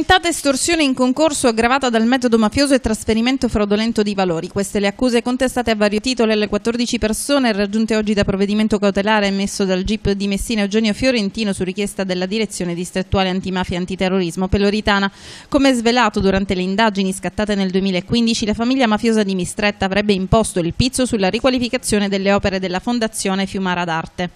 Tentata estorsione in concorso aggravata dal metodo mafioso e trasferimento fraudolento di valori. Queste le accuse contestate a vario titolo alle 14 persone raggiunte oggi da provvedimento cautelare emesso dal GIP di Messina Eugenio Fiorentino su richiesta della Direzione Distrettuale Antimafia e Antiterrorismo Peloritana. Come svelato durante le indagini scattate nel 2015, la famiglia mafiosa di Mistretta avrebbe imposto il pizzo sulla riqualificazione delle opere della Fondazione Fiumara d'Arte.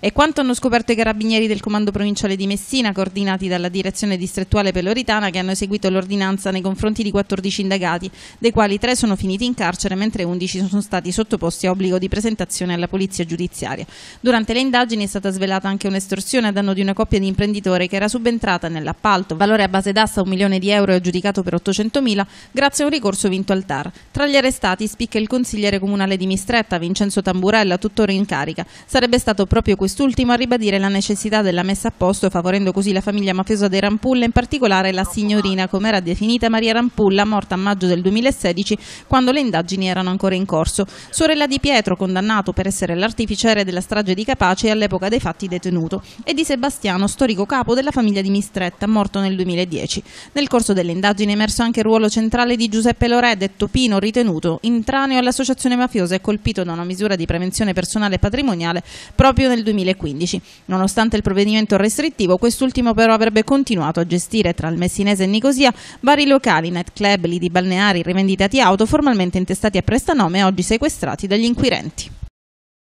E quanto hanno scoperto i carabinieri del Comando Provinciale di Messina, coordinati dalla Direzione Distrettuale Peloritana, che hanno eseguito l'ordinanza nei confronti di 14 indagati, dei quali 3 sono finiti in carcere, mentre 11 sono stati sottoposti a obbligo di presentazione alla Polizia Giudiziaria. Durante le indagini è stata svelata anche un'estorsione a danno di una coppia di imprenditori che era subentrata nell'appalto, valore a base d'asta 1 milione di euro e aggiudicato per 800 mila, grazie a un ricorso vinto al TAR. Tra gli arrestati spicca il consigliere comunale di Mistretta, Vincenzo Tamburella, tuttora in carica. Sarebbe stato proprio quest'ultimo a ribadire la necessità della messa a posto favorendo così la famiglia mafiosa dei Rampulla, in particolare la signorina come era definita Maria Rampulla, morta a maggio del 2016 quando le indagini erano ancora in corso. Sorella di Pietro, condannato per essere l'artificiere della strage di Capace e all'epoca dei fatti detenuto, e di Sebastiano, storico capo della famiglia di Mistretta, morto nel 2010. Nel corso delle indagini è emerso anche il ruolo centrale di Giuseppe Lorè, detto Pino, ritenuto intraneo all'associazione mafiosa e colpito da una misura di prevenzione personale e patrimoniale proprio nel 2015. Nonostante il provvedimento restrittivo, quest'ultimo però avrebbe continuato a gestire tra il Messinese e Nicosia vari locali, nightclub, lidi balneari, rivenditati auto formalmente intestati a prestanome e oggi sequestrati dagli inquirenti.